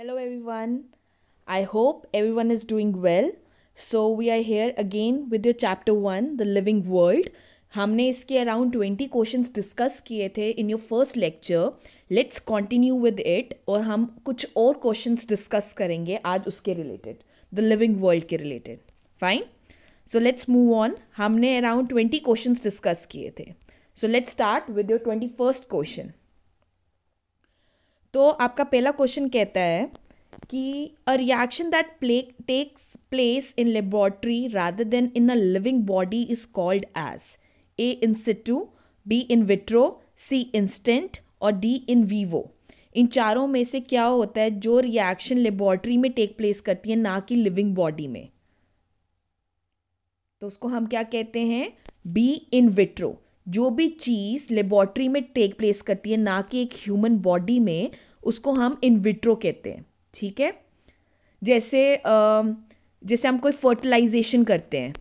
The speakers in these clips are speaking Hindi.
Hello everyone. I hope everyone is doing well. So we are here again with your chapter 1 the living world. हमने इसके अराउंड ट्वेंटी क्वेश्चंस डिस्कस किए थे in your first lecture let's continue with it और हम कुछ और क्वेश्चंस डिस्कस करेंगे आज उसके रिलेटेड द लिविंग वर्ल्ड के related fine so let's move on हमने अराउंड ट्वेंटी क्वेश्चंस डिस्कस किए थे so let's start with your twenty first question तो आपका पहला क्वेश्चन कहता है कि a reaction that play takes place in laboratory rather than in a living body is called as A in situ B in vitro C instant और डी इन वीवो इन चारों में से क्या होता है जो रिएक्शन लेबॉर्ट्री में टेक प्लेस करती है ना कि लिविंग बॉडी में तो उसको हम क्या कहते हैं बी इन विट्रो जो भी चीज़ लेबॉर्ट्री में टेक प्लेस करती है ना कि एक ह्यूमन बॉडी में उसको हम इनविट्रो कहते हैं ठीक है जैसे जैसे हम कोई फर्टिलाइजेशन करते हैं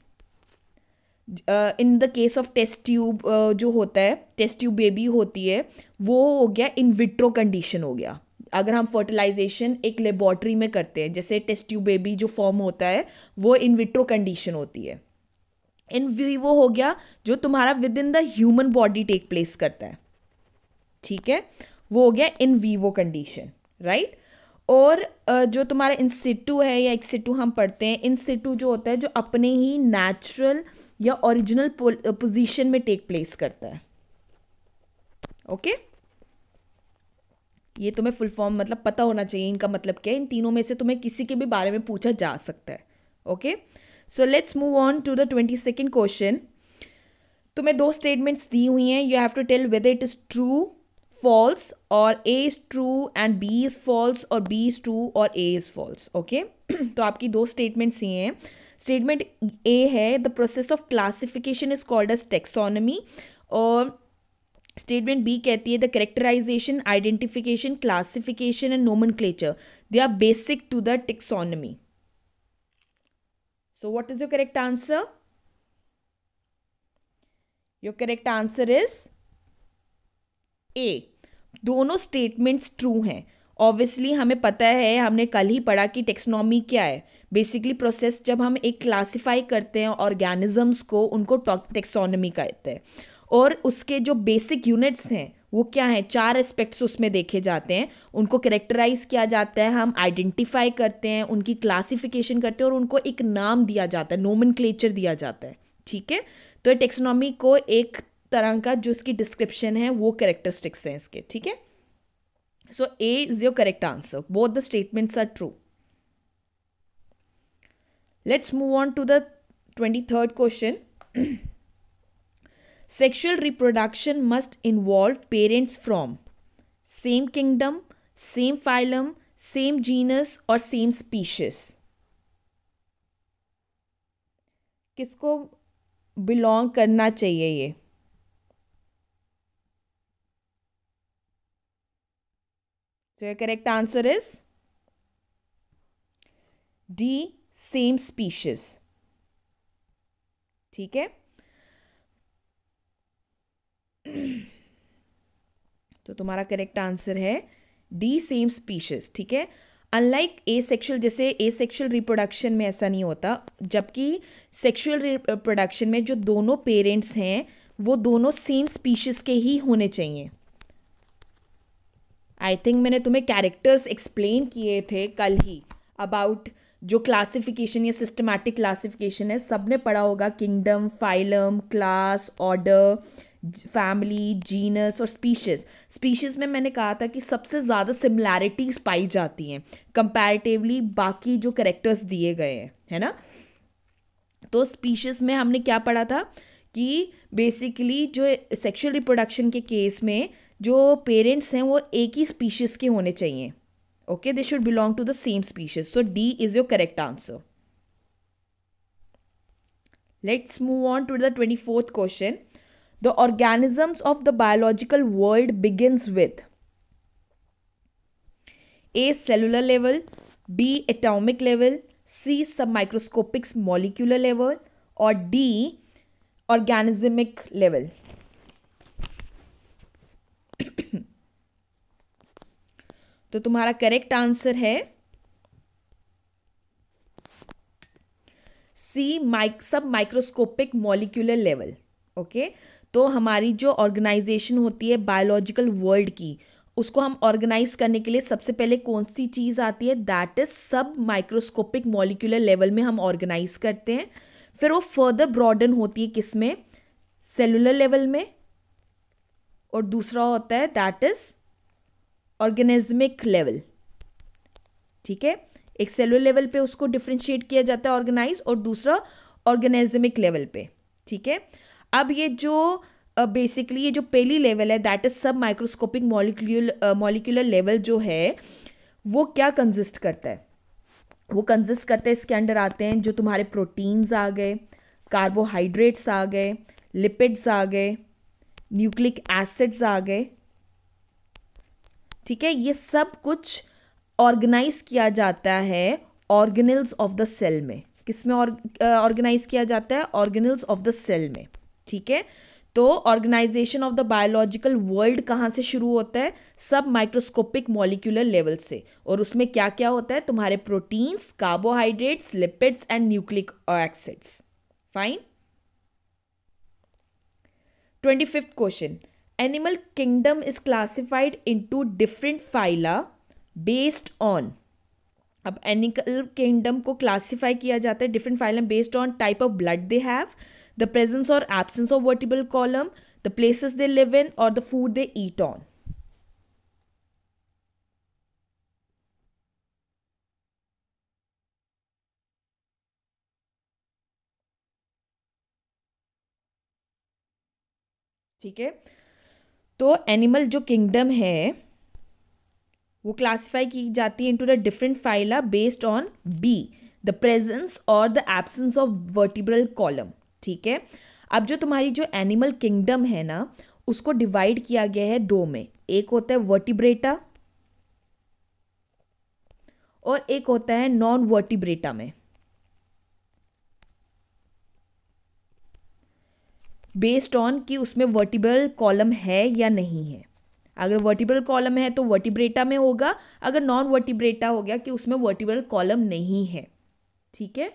in the case of test tube जो होता है टेस्ट ट्यूब बेबी होती है वो हो गया इन विट्रो कंडीशन हो गया अगर हम फर्टिलाइजेशन एक लेबॉर्ट्री में करते हैं जैसे टेस्ट ट्यूब बेबी जो फॉर्म होता है वो इन विट्रो कंडीशन होती है इन वीवो हो गया जो तुम्हारा within the human body take place करता है ठीक है वो हो गया इन वीवो कंडीशन राइट और जो तुम्हारा इंसिटू है या एक्सिटू हम पढ़ते हैं इंसिटू जो होता है जो अपने ही नेचुरल या ओरिजिनल पोजीशन में टेक प्लेस करता है ओके ये तुम्हें फुल फॉर्म मतलब पता होना चाहिए इनका मतलब क्या है इन तीनों में से तुम्हें किसी के भी बारे में पूछा जा सकता है okay okay? So let's move on to the twenty second question तुम्हें दो स्टेटमेंट्स दी हुई हैं you have to tell whether it is true false or A is true and B is false or B is true or A is false okay तो आपकी दो स्टेटमेंट्स ये हैं स्टेटमेंट ए है the process of classification is called as taxonomy और स्टेटमेंट बी कहती है the characterization identification classification and nomenclature they are basic to the taxonomy So what is your correct answer? Your correct answer is A. दोनों स्टेटमेंट्स ट्रू हैं ऑब्वियसली हमें पता है हमने कल ही पढ़ा कि टेक्सनॉमी क्या है बेसिकली प्रोसेस जब हम एक क्लासिफाई करते हैं ऑर्गेनिजम्स को उनको टेक्सोनॉमी कहते हैं और उसके जो बेसिक यूनिट्स हैं वो क्या है चार एस्पेक्ट्स उसमें देखे जाते हैं उनको करेक्टराइज किया जाता है हम आइडेंटिफाई करते हैं उनकी क्लासिफिकेशन करते हैं और उनको एक नाम दिया जाता है नोमन दिया जाता है ठीक है तो टेक्सोनॉमी को एक तरह का जो इसकी डिस्क्रिप्शन है वो करेक्टरिस्टिक्स हैं इसके ठीक है so A is your correct answer both the statements are true let's move on to the twenty third question Sexual reproduction must involve parents from same kingdom, same phylum, same genus or same species. किसको बिलोंग करना चाहिए ये So correct answer is D same species. ठीक है तो तुम्हारा करेक्ट आंसर है डी सेम स्पीशीज ठीक है अनलाइक ए सेक्शुअल जैसे ए सेक्शुअल रिप्रोडक्शन में ऐसा नहीं होता जबकि सेक्शुअल रिप्रोडक्शन में जो दोनों पेरेंट्स हैं वो दोनों सेम स्पीशीज के ही होने चाहिए आई थिंक मैंने तुम्हें कैरेक्टर्स एक्सप्लेन किए थे कल ही अबाउट जो क्लासिफिकेशन या सिस्टमैटिक क्लासिफिकेशन है सबने पढ़ा होगा kingdom phylum class order family genus और स्पीशीज़ स्पीशीज़ में मैंने कहा था कि सबसे ज़्यादा सिमिलैरिटीज़ पाई जाती हैं कंपैरेटिवली बाकी जो करेक्टर्स दिए गए हैं है ना तो स्पीशीज़ में हमने क्या पढ़ा था कि बेसिकली जो सेक्शुअल रिप्रोडक्शन के केस में जो पेरेंट्स हैं वो एक ही स्पीशीज़ के होने चाहिए okay they should belong to the same species so D is your correct answer let's move on to the twenty fourth question the organisms of the biological world begins with a cellular level b atomic level c submicroscopic molecular level or d organismic level तो तुम्हारा करेक्ट आंसर है C mic submicroscopic molecular level okay तो हमारी जो ऑर्गेनाइजेशन होती है बायोलॉजिकल वर्ल्ड की उसको हम ऑर्गेनाइज करने के लिए सबसे पहले कौन सी चीज़ आती है that is submicroscopic molecular level में हम ऑर्गेनाइज करते हैं फिर वो फर्दर ब्रॉडन होती है किस में सेलुलर लेवल में और दूसरा होता है दैट इज़ ऑर्गेनिज्मिक लेवल ठीक है एक सेलुलर लेवल पे उसको डिफ्रेंशिएट किया जाता है ऑर्गेनाइज और दूसरा ऑर्गेनिज्मिक लेवल पे ठीक है अब ये जो बेसिकली ये जो पहली लेवल है that is submicroscopic molecule molecular level जो है वो क्या कंजिस्ट करता है वो कंजिस्ट करते हैं इसके अंडर आते हैं जो तुम्हारे प्रोटीन्स आ गए कार्बोहाइड्रेट्स आ गए लिपिड्स आ गए न्यूक्लिक एसिड्स आ गए ठीक है ये सब कुछ ऑर्गेनाइज किया जाता है ऑर्गेनल्स ऑफ द सेल में किस में ऑर्गेनाइज किया जाता है ऑर्गेनल्स ऑफ द सेल में ठीक है तो organisation of the biological world कहाँ से शुरू होता है सब माइक्रोस्कोपिक मॉलिक्यूलर लेवल से और उसमें क्या क्या होता है तुम्हारे proteins carbohydrates lipids and nucleic acids fine twenty fifth question animal kingdom is classified into different phyla based on अब एनिमल किंगडम को क्लासिफाई किया जाता है different phylum based on type of blood they have the presence or absence of vertebral column, the places they live in or the food they eat on. ठीक है तो एनिमल जो किंगडम है वो क्लासिफाई की जाती है into the different phyla based on B the presence or the absence of vertebral column ठीक है अब जो तुम्हारी जो एनिमल किंगडम है ना उसको डिवाइड किया गया है दो में एक होता है वर्टिब्रेटा और एक होता है नॉन वर्टिब्रेटा में बेस्ड ऑन कि उसमें वर्टिब्रल कॉलम है या नहीं है अगर वर्टिब्रल कॉलम है तो वर्टिब्रेटा में होगा अगर नॉन वर्टिब्रेटा हो गया कि उसमें वर्टिब्रल कॉलम नहीं है ठीक है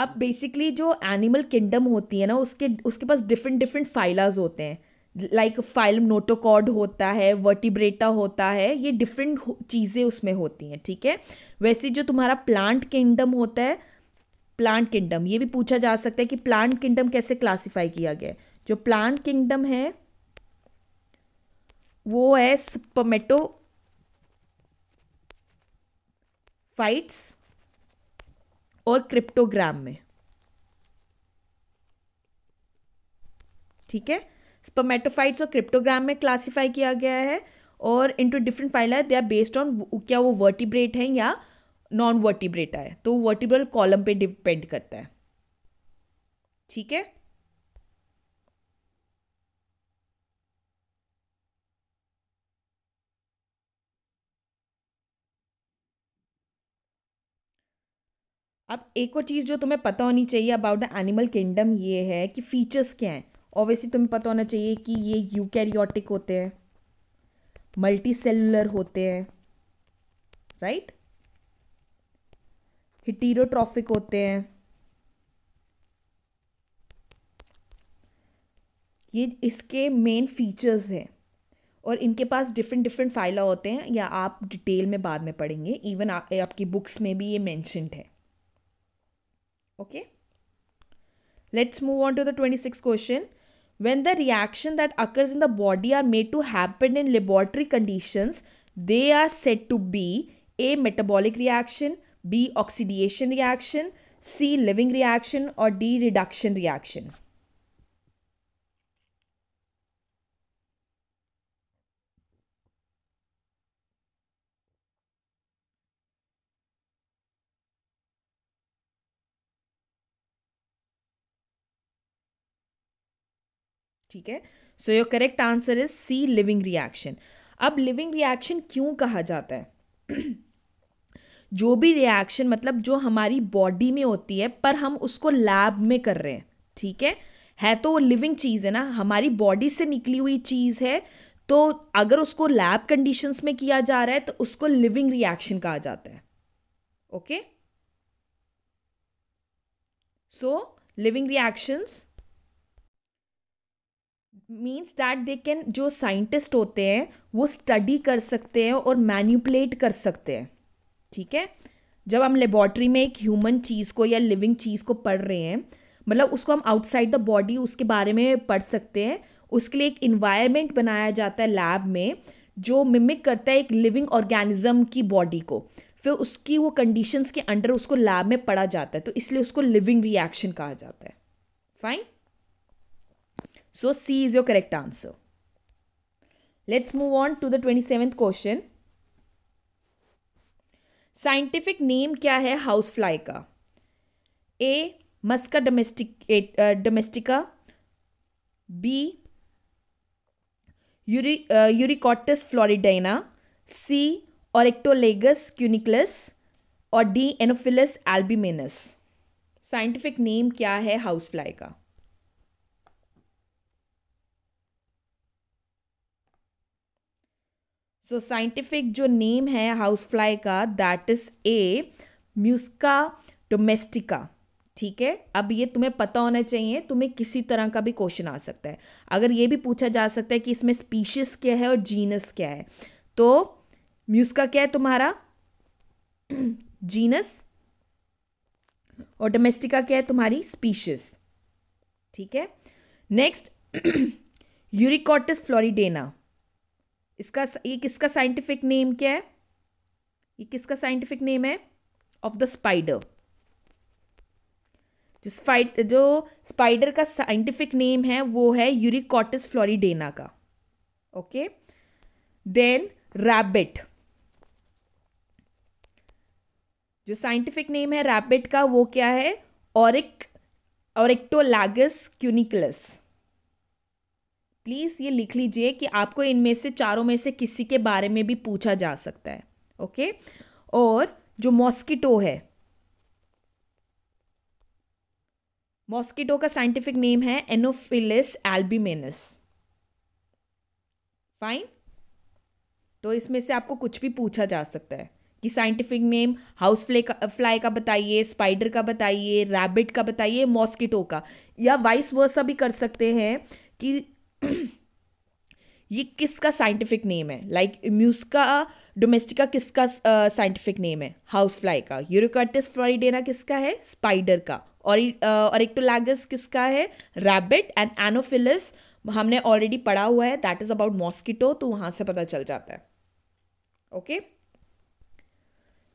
अब बेसिकली जो एनिमल किंगडम होती है ना उसके उसके पास डिफरेंट डिफरेंट फाइलाज होते हैं लाइक फाइलम नोटोकॉड होता है वर्टिब्रेटा होता है ये डिफरेंट चीज़ें उसमें होती हैं ठीक है वैसे जो तुम्हारा प्लांट किंगडम होता है प्लांट किंगडम ये भी पूछा जा सकता है कि प्लांट किंगडम कैसे क्लासिफाई किया गया जो प्लांट किंगडम है वो है स्पमेटो फाइट्स और क्रिप्टोग्राम में ठीक है स्पमेटोफाइट्स और क्रिप्टोग्राम में क्लासिफाई किया गया है और into different phyla they are based on क्या वो वर्टिब्रेट है या नॉन वर्टिब्रेट है तो वर्टिब्रल कॉलम पे डिपेंड करता है ठीक है अब एक और चीज़ जो तुम्हें पता होनी चाहिए अबाउट द एनिमल किंगडम ये है कि फीचर्स क्या हैं ऑब्वियसली तुम्हें पता होना चाहिए कि ये यूकैरियोटिक होते हैं मल्टी सेलुलर होते हैं राइट हिटीरोट्रॉफिक होते हैं ये इसके मेन फीचर्स हैं और इनके पास डिफरेंट डिफरेंट फाइला होते हैं या आप डिटेल में बाद में पढ़ेंगे इवन आपकी बुक्स में भी ये मैंशनड है Okay. Let's move on to the 26th question. When the reaction that occurs in the body are made to happen in laboratory conditions, they are said to be A. Metabolic reaction, B. Oxidation reaction, C. Living reaction or D. Reduction reaction. ठीक है so your correct answer is C living reaction अब लिविंग रिएक्शन क्यों कहा जाता है जो भी रिएक्शन मतलब जो हमारी बॉडी में होती है पर हम उसको लैब में कर रहे हैं ठीक है है तो लिविंग चीज़ है ना हमारी बॉडी से निकली हुई चीज़ है तो अगर उसको लैब कंडीशंस में किया जा रहा है तो उसको लिविंग रिएक्शन कहा जाता है okay so living reactions means that they can जो साइंटिस्ट होते हैं वो स्टडी कर सकते हैं और मैन्यूपलेट कर सकते हैं ठीक है जब हम लेबॉर्ट्री में एक ह्यूमन चीज़ को या लिविंग चीज़ को पढ़ रहे हैं मतलब उसको हम आउटसाइड द बॉडी उसके बारे में पढ़ सकते हैं उसके लिए एक इन्वायरमेंट बनाया जाता है लैब में जो मिमिक करता है एक लिविंग ऑर्गेनिज्म की बॉडी को फिर उसकी वो कंडीशंस के अंडर उसको लैब में पढ़ा जाता है तो इसलिए उसको लिविंग रिएक्शन कहा जाता है fine So C is your correct answer. Let's move on to the seventh question. Scientific name क्या है हाउस फ्लाई का A Musca domestic domestica B B Eurycotis floridana C or Oryctolagus cuniculus or D Anopheles albimanus scientific name क्या है हाउस फ्लाई का सो साइंटिफिक जो नेम है हाउस फ्लाई का that is A Musca domestica ठीक है अब ये तुम्हें पता होना चाहिए तुम्हें किसी तरह का भी क्वेश्चन आ सकता है अगर ये भी पूछा जा सकता है कि इसमें स्पीशीज क्या है और जीनस क्या है तो म्यूस्का क्या है तुम्हारा जीनस और डोमेस्टिका क्या है तुम्हारी स्पीशीज ठीक है नेक्स्ट यूरिकॉटिस फ्लोरिडेना इसका ये किसका साइंटिफिक नेम क्या है ये किसका साइंटिफिक नेम है ऑफ द स्पाइडर जो स्पाइड जो स्पाइडर का साइंटिफिक नेम है वो है यूरिकॉटिस फ्लोरिडेना का ओके देन रैबिट जो साइंटिफिक नेम है रैबिट का वो क्या है ऑरिक ऑरिक्टोलैगस क्यूनिकलस प्लीज़ ये लिख लीजिए कि आपको इनमें से चारों में से किसी के बारे में भी पूछा जा सकता है ओके और जो मॉस्किटो है मॉस्किटो का साइंटिफिक नेम है एनोफिलिस एल्बीमेनस फाइन तो इसमें से आपको कुछ भी पूछा जा सकता है कि साइंटिफिक नेम हाउस फ्ले का फ्लाई का बताइए स्पाइडर का बताइए रैबिट का बताइए मॉस्किटो का या वाइस वर्सा भी कर सकते हैं कि ये किसका साइंटिफिक नेम है लाइक like, म्यूस्का डोमेस्टिका किसका साइंटिफिक uh, नेम है हाउस फ्लाई का यूरोकटिस फ्लोरिडेना किसका है स्पाइडर का और ऑरिक्टोलैगस तो किसका है रैबिट एंड एनोफिलस हमने ऑलरेडी पढ़ा हुआ है दैट इज अबाउट मॉस्किटो तो वहां से पता चल जाता है okay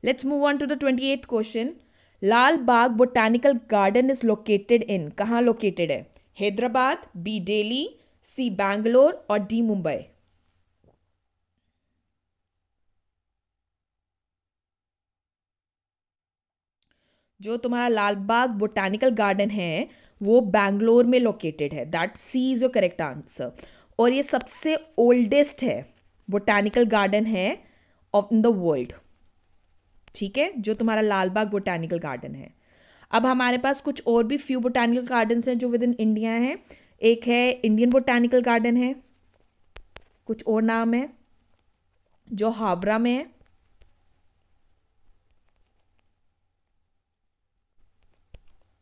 let's move on to the twenty eight question Lal Bagh botanical garden is located in कहाँ लोकेटेड है Hyderabad B Delhi C Bangalore or D Mumbai जो तुम्हारा लालबाग बोटानिकल गार्डन है वो बैंगलोर में लोकेटेड है that C is your correct answer और ये सबसे ओल्डेस्ट है बोटानिकल गार्डन है ऑफ इन द वर्ल्ड ठीक है जो तुम्हारा लालबाग बोटानिकल गार्डन है अब हमारे पास कुछ और भी फ्यू बोटानिकल गार्डन्स हैं जो विद इन इंडिया हैं एक है इंडियन बोटैनिकल गार्डन है कुछ और नाम है जो हावरा में है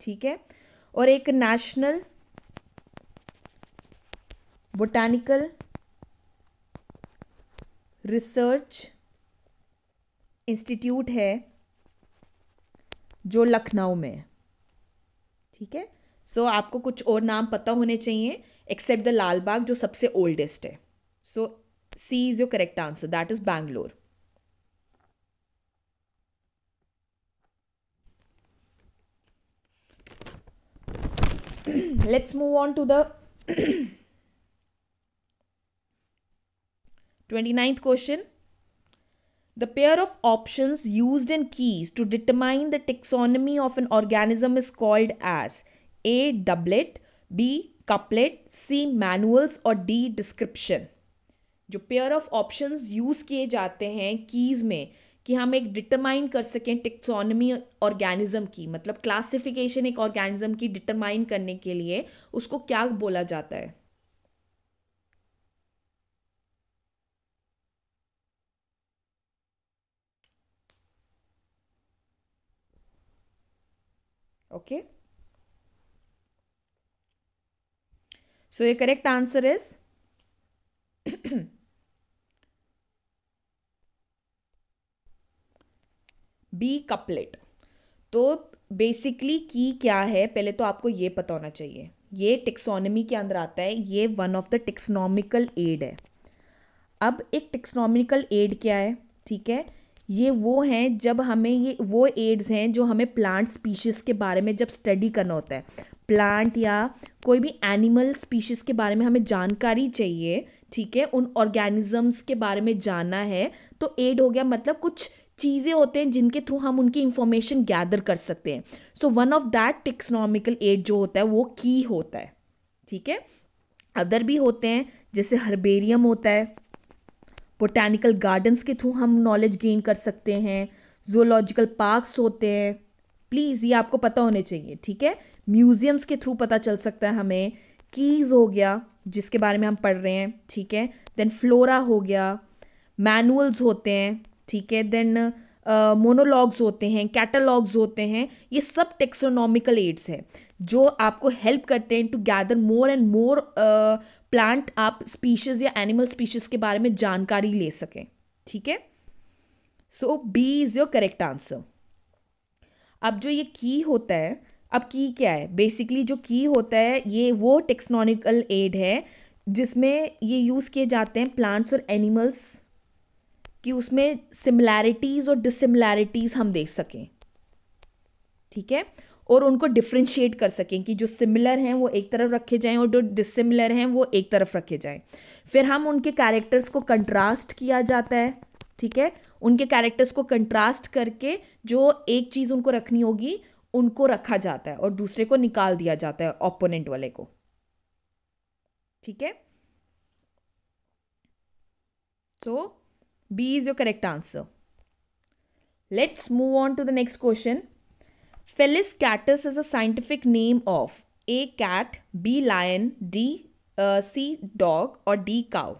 ठीक है और एक नेशनल बोटैनिकल रिसर्च इंस्टीट्यूट है जो लखनऊ में है ठीक है सो so, आपको कुछ और नाम पता होने चाहिए एक्सेप्ट द लाल बाग जो सबसे ओल्डेस्ट है so C is your correct answer that is Bangalore let's move on to the twenty ninth question the pair of option use in keys to determine the taxonomy of an organism is called as A doublet B couplet C manuals or D description जो पेयर ऑफ ऑप्शंस यूज़ किए जाते हैं कीज़ में कि हम एक डिटरमाइन कर सकें टिक्सोनमी ऑर्गेनिज्म की मतलब क्लासिफिकेशन एक ऑर्गेनिज्म की डिटरमाइन करने के लिए उसको क्या बोला जाता है ओके okay? सो ये correct answer is B couplet तो बेसिकली की क्या है पहले तो आपको ये पता होना चाहिए ये टिक्सोनमी के अंदर आता है ये one of the taxonomical aid है अब एक टिक्सनॉमिकल एड क्या है ठीक है ये वो हैं जब हमें ये वो एड्स हैं जो हमें प्लांट स्पीशीज़ के बारे में जब स्टडी करना होता है प्लांट या कोई भी एनिमल स्पीशीज़ के बारे में हमें जानकारी चाहिए ठीक है उन ऑर्गेनिज़म्स के बारे में जानना है तो एड हो गया मतलब कुछ चीज़ें होते हैं जिनके थ्रू हम उनकी इंफॉर्मेशन गैदर कर सकते हैं so one of that taxonomical aid जो होता है वो की होता है ठीक है अदर भी होते हैं जैसे हर्बेरियम होता है बोटैनिकल गार्डन्स के थ्रू हम नॉलेज गेन कर सकते हैं जोलॉजिकल पार्क्स होते हैं प्लीज़ ये आपको पता होने चाहिए ठीक है म्यूज़ियम्स के थ्रू पता चल सकता है हमें कीज़ हो गया जिसके बारे में हम पढ़ रहे हैं ठीक है देन फ्लोरा हो गया मैनुअल्स होते हैं ठीक है देन मोनोलॉग्स होते हैं कैटलॉग्स होते हैं ये सब टेक्सोनॉमिकल एड्स है जो आपको हेल्प करते हैं to gather more and more plant आप स्पीशीज़ या एनिमल स्पीशीज़ के बारे में जानकारी ले सकें ठीक है so B is your correct answer अब जो ये की होता है अब की क्या है बेसिकली जो की होता है ये वो टेक्सनोनिकल एड है जिसमें ये यूज़ किए जाते हैं प्लांट्स और एनिमल्स कि उसमें सिमिलैरिटीज़ और डिसिमिलैरिटीज़ हम देख सकें ठीक है और उनको डिफ्रेंशिएट कर सकें कि जो सिमिलर हैं वो एक तरफ रखे जाएं और जो डिसिमिलर हैं वो एक तरफ रखे जाएं फिर हम उनके कैरेक्टर्स को कंट्रास्ट किया जाता है ठीक है उनके कैरेक्टर्स को कंट्रास्ट करके जो एक चीज़ उनको रखनी होगी उनको रखा जाता है और दूसरे को निकाल दिया जाता है ओपोनेंट वाले को ठीक है so B is your correct answer let's move on to the next question Felis catus is a scientific name of A cat B lion D C dog or D cow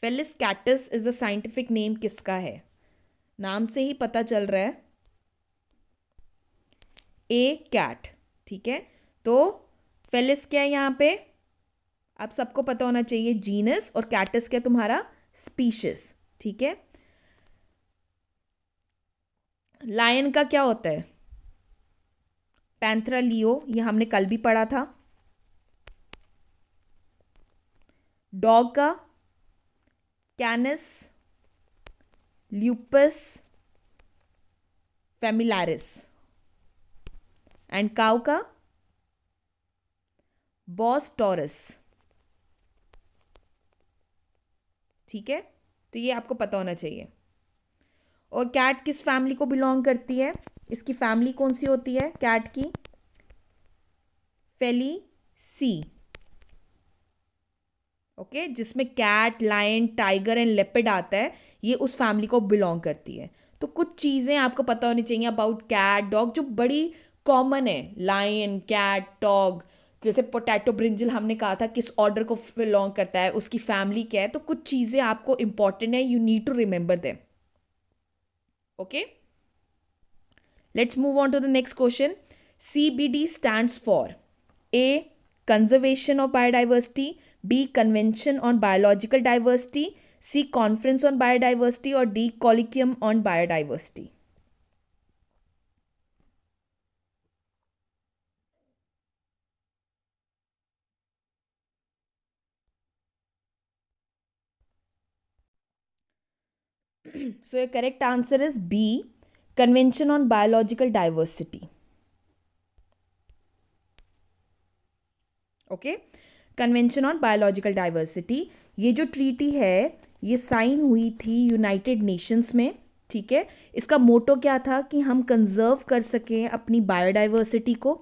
Felis catus is a scientific name किसका है नाम से ही पता चल रहा है ए कैट ठीक है तो फेलिस क्या है यहाँ पे आप सबको पता होना चाहिए जीनस और कैटस क्या तुम्हारा स्पीशीज ठीक है लायन का क्या होता है पैंथरा लियो ये हमने कल भी पढ़ा था डॉग का Canis lupus familiaris and cow का बॉस टॉरस ठीक है तो ये आपको पता होना चाहिए और कैट किस फैमिली को बिलोंग करती है इसकी फैमिली कौन सी होती है कैट की फेली सी ओके जिसमें cat lion tiger and leopard आता है ये उस फैमिली को बिलोंग करती है तो कुछ चीज़ें आपको पता होनी चाहिए अबाउट कैट डॉग जो बड़ी कॉमन है लाइन कैट टॉग जैसे पोटैटो ब्रिंजल हमने कहा था किस ऑर्डर को बिलोंग करता है उसकी फैमिली क्या है तो कुछ चीज़ें आपको इंपॉर्टेंट है you need to remember them okay let's move on to the next question C B D stand for A conservation of biodiversity B convention on biological diversity C conference on biodiversity or D colloquium on biodiversity so your correct answer is B convention on biological diversity okay convention on biological diversity ये जो ट्रीटी है ये साइन हुई थी यूनाइटेड नेशंस में ठीक है इसका मोटो क्या था कि हम कंजर्व कर सकें अपनी बायोडाइवर्सिटी को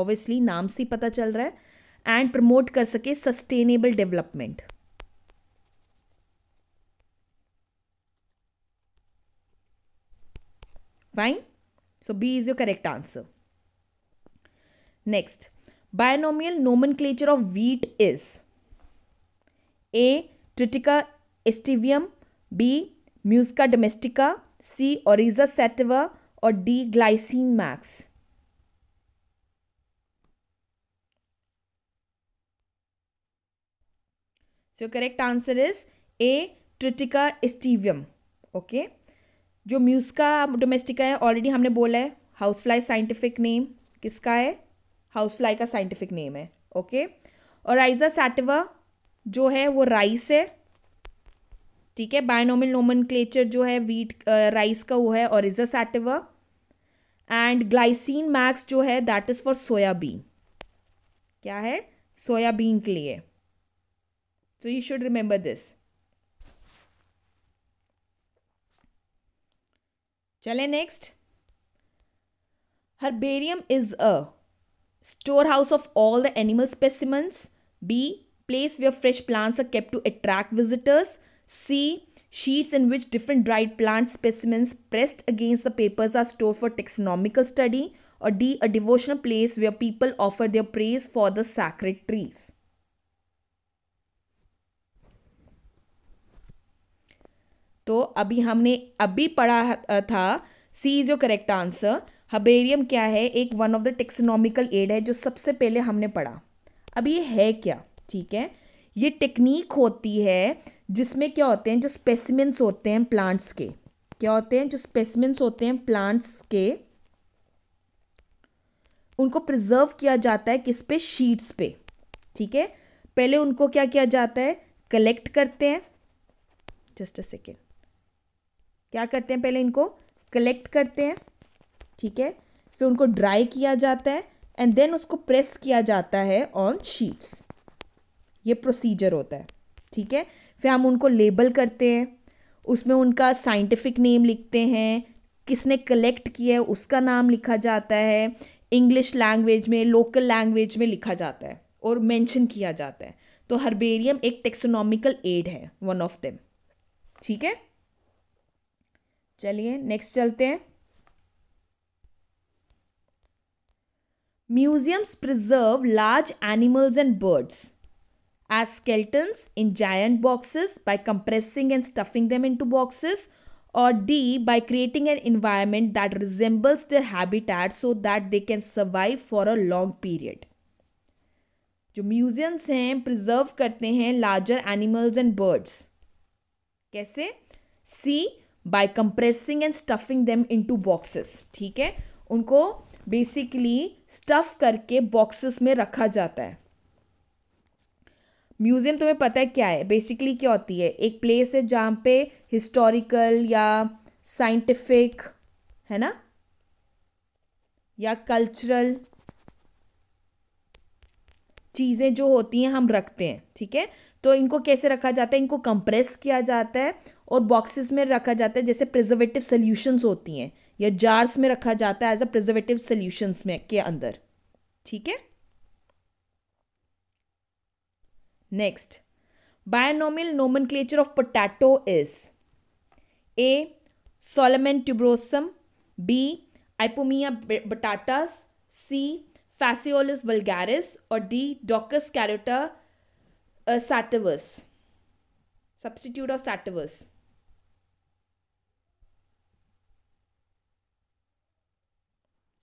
ऑब्वियसली नाम से पता चल रहा है एंड प्रमोट कर सके sustainable development Fine. So B is your correct answer. Next, binomial nomenclature of wheat is A. Tritica estivium, B. Musca domestica, C. Oryza sativa, or D. Glycine max. So, correct answer is A. Tritica estivium. Okay. जो म्यूसका डोमेस्टिका है ऑलरेडी हमने बोला है हाउस फ्लाई साइंटिफिक नेम किसका है हाउस फ्लाई का साइंटिफिक नेम है ओके और राइजा सैटवा जो है वो राइस है ठीक है बायनोमिल नोमन जो है वीट राइस का वो है और इजा सैटिवा एंड ग्लाइसिन मैक्स जो है दैट इज़ फॉर सोयाबीन क्या है सोयाबीन के लिए so you should remember this Chale next. Herbarium is a storehouse of all the animal specimens. B place where fresh plants are kept to attract visitors. C. Sheets in which different dried plant specimens pressed against the papers are stored for taxonomical study. Or D. A devotional place where people offer their praise for the sacred trees. तो अभी हमने अभी पढ़ा था C is your correct answer herbarium क्या है एक one of the taxonomical aid है जो सबसे पहले हमने पढ़ा अब ये है क्या ठीक है ये टेक्निक होती है जिसमें क्या होते हैं जो स्पेसिमेंट्स होते हैं प्लांट्स के क्या होते हैं जो स्पेसिमेंट्स होते हैं प्लांट्स के उनको प्रिजर्व किया जाता है किस पे शीट्स पे ठीक है पहले उनको क्या किया जाता है कलेक्ट करते हैं जस्ट अ सेकेंड क्या करते हैं पहले इनको कलेक्ट करते हैं ठीक है फिर उनको ड्राई किया जाता है एंड देन उसको प्रेस किया जाता है ऑन शीट्स ये प्रोसीजर होता है ठीक है फिर हम उनको लेबल करते हैं उसमें उनका साइंटिफिक नेम लिखते हैं किसने कलेक्ट किया है उसका नाम लिखा जाता है इंग्लिश लैंग्वेज में लोकल लैंग्वेज में लिखा जाता है और मेंशन किया जाता है तो हर्बेरियम एक टेक्सोनॉमिकल एड है वन ऑफ देम ठीक है चलिए नेक्स्ट चलते हैं museums preserve large animals and birds as skeletons in giant boxes by compressing and stuffing them into boxes or D by creating an environment that resembles their habitat so that they can survive for a long period जो म्यूजियम्स हैं प्रिजर्व करते हैं लार्जर एनिमल्स एंड बर्ड्स कैसे C by compressing and stuffing them to boxes ठीक है उनको बेसिकली स्टफ करके बॉक्सेस में रखा जाता है म्यूज़ियम तुम्हें पता है क्या है बेसिकली क्या होती है एक प्लेस है जहाँ पे हिस्टोरिकल या साइंटिफिक है ना या कल्चरल चीज़ें जो होती हैं हम रखते हैं ठीक है तो इनको कैसे रखा जाता है इनको कंप्रेस किया जाता है और बॉक्सेस में रखा जाता है जैसे प्रिजर्वेटिव सोल्यूशंस होती हैं या जार्स में रखा जाता है एज अ प्रिजर्वेटिव सोल्यूशंस में के अंदर ठीक है next binomial nomenclature of potato is A Solanum tuberosum B Ipomoea batatas C Phaseolus vulgaris or D Daucus carota a sativus. Substitute of sativus.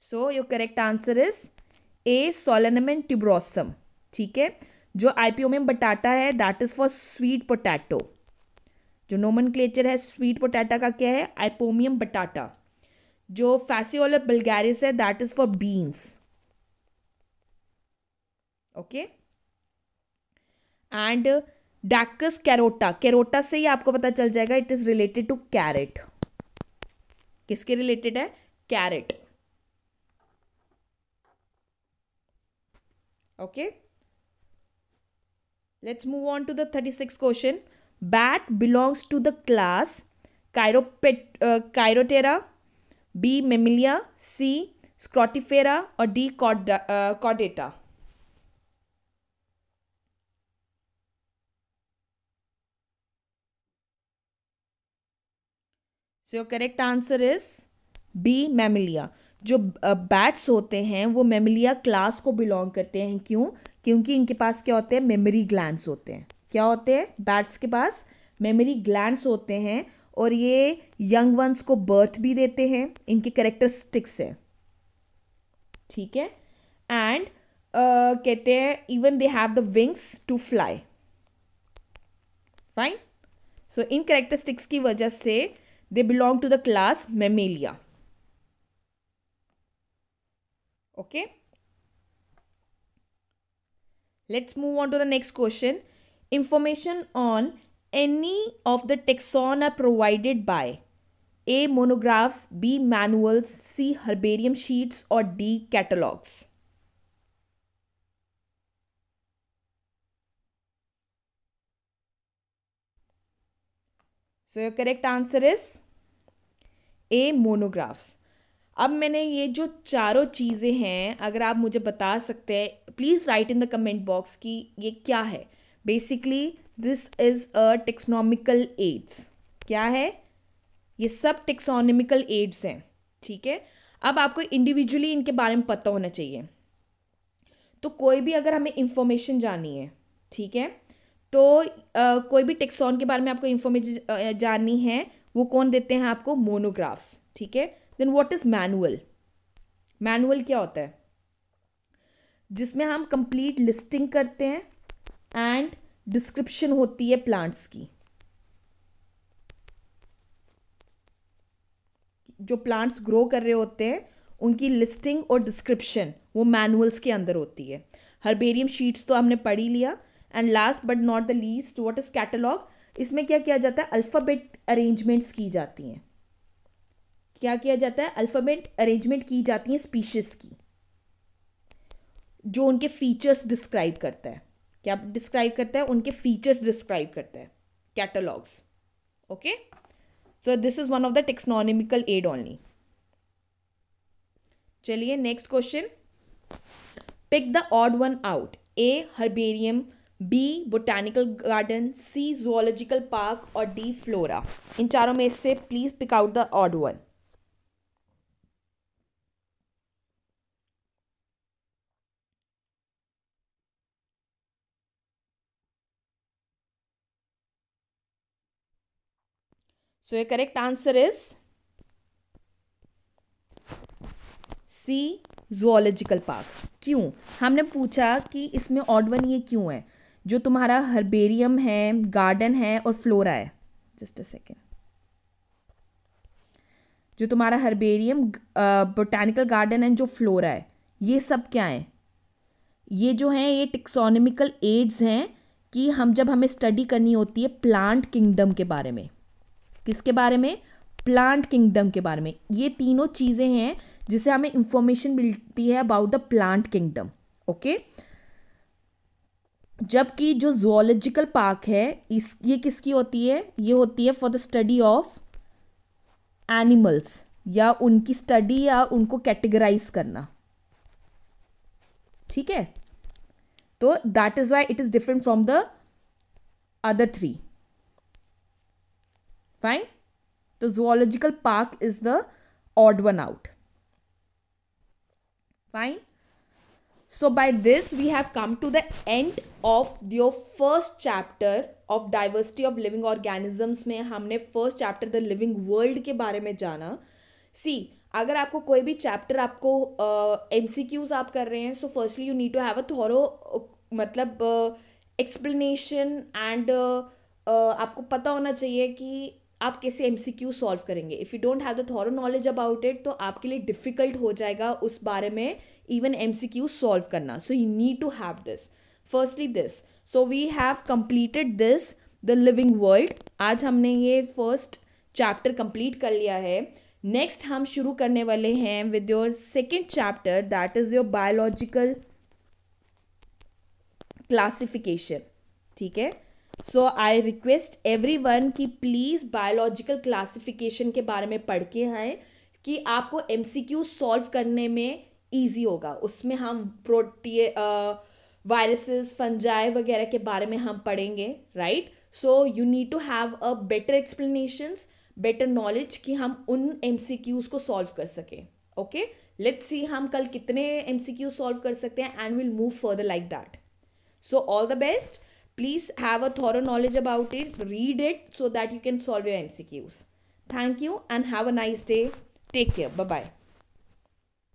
So your correct answer is A Solanum tuberosum ठीक है जो आईपीओ में बटाटा है that is for sweet potato जो नोमन है स्वीट पोटैटा का क्या है आइपोमियम बटाटा जो फैसियोलर बल्गैरिस है that is for beans okay and Daucus carota carota से ही आपको पता चल जाएगा it is related to carrot किसके रिलेटेड है carrot okay let's move on to the thirty six question bat belongs to the class Chiropte Chiroptera B Mammalia C Scrotifera or D कॉडेटा so your correct answer is B Mammalia जो बैट्स होते हैं वो मेमिलिया क्लास को बिलोंग करते हैं क्यों क्योंकि इनके पास क्या होते हैं मेमोरी ग्लैंड्स होते हैं क्या होते हैं बैट्स के पास मेमोरी ग्लैंड्स होते हैं और ये यंग वंस को बर्थ भी देते हैं इनके करेक्टरिस्टिक्स है ठीक है एंड uh, कहते हैं even they have the wings to fly fine so इन करेक्टरिस्टिक्स की वजह से They belong to the class Mammalia. Okay. Let's move on to the next question. Information on any of the taxona are provided by A. Monographs, B. Manuals, C. Herbarium sheets or D. Catalogs. So your correct answer is A monographs अब मैंने ये जो चारों चीज़ें हैं अगर आप मुझे बता सकते हैं please write in the comment box कि ये क्या है basically this is a taxonomical aids क्या है ये सब टेक्सोनॉमिकल एड्स हैं ठीक है अब आपको इंडिविजुअली इनके बारे में पता होना चाहिए तो कोई भी अगर हमें इंफॉर्मेशन जानी है ठीक है तो आ, कोई भी टेक्सॉन के बारे में आपको इन्फॉर्मेशन जाननी है वो कौन देते हैं आपको मोनोग्राफ्स ठीक है then what is manual manual क्या होता है जिसमें हम कंप्लीट लिस्टिंग करते हैं एंड डिस्क्रिप्शन होती है प्लांट्स की जो प्लांट्स ग्रो कर रहे होते हैं उनकी लिस्टिंग और डिस्क्रिप्शन वो मैनुअल्स के अंदर होती है हर्बेरियम शीट्स तो हमने पढ़ी लिया and last but not the least what is catalogue इसमें क्या किया जाता है अल्फ़ाबेट अरेंजमेंट्स की जाती हैं क्या किया जाता है अल्फ़ाबेट अरेंजमेंट की जाती है स्पीशीज़ की जो उनके फीचर्स डिस्क्राइब करता है क्या डिस्क्राइब करता है उनके फीचर्स डिस्क्राइब करता है catalogues okay so this is one of the taxonomical aid only चलिए next question pick the odd one out A herbarium B botanical garden C zoological park और डी फ्लोरा इन चारों में से please pick out the odd one so a correct answer is C zoological park क्यों हमने पूछा कि इसमें ऑड वन ये क्यों है जो तुम्हारा हर्बेरियम है गार्डन है और फ्लोरा है जस्ट अ सेकेंड जो तुम्हारा हर्बेरियम बोटानिकल गार्डन एंड जो फ्लोरा है ये सब क्या है ये जो है ये टिक्सोनमिकल एड्स हैं कि हम जब हमें स्टडी करनी होती है प्लांट किंगडम के बारे में किसके बारे में प्लांट किंगडम के बारे में ये तीनों चीज़ें हैं जिसे हमें इंफॉर्मेशन मिलती है about the plant kingdom okay okay? जबकि जो जोलॉजिकल पार्क है इस ये किसकी होती है ये होती है for the study of animals या उनकी स्टडी या उनको कैटेगराइज करना ठीक है तो that is why it is different from the other three fine तो zoological park is the odd one out fine So by this we have come to the end of your first chapter of diversity of living organisms में हमने first chapter the living world के बारे में जाना see अगर आपको कोई भी चैप्टर आपको एम सी क्यूज आप कर रहे हैं so firstly you need to have a thorough मतलब एक्सप्लेनेशन uh, एंड uh, आपको पता होना चाहिए कि आप कैसे एम सी क्यू सॉल्व करेंगे if you don't have the thorough knowledge about it तो आपके लिए डिफ़िकल्ट हो जाएगा उस बारे में even M C Q solve करना so you need to have this firstly this so we have completed this the living world आज हमने ये फर्स्ट चैप्टर कंप्लीट कर लिया है नेक्स्ट हम शुरू करने वाले हैं with your second chapter that is your biological classification ठीक है so I request everyone की प्लीज़ बायोलॉजिकल क्लासिफिकेशन के बारे में पढ़ के आए कि आपको एम सी क्यू सॉल्व करने में ईजी होगा उसमें हम प्रोटी वायरसेस फंजाए वगैरह के बारे में हम पढ़ेंगे right so you need to have a better explanations better knowledge कि हम उन एम सी क्यूज़ को सॉल्व कर सकें ओके लेट्स सी हम कल कितने एम सी क्यू सॉल्व कर सकते हैं and will move further like that so all the best Please have a thorough knowledge about it. Read it so that you can solve your MCQs. Thank you and have a nice day. Take care. Bye-bye.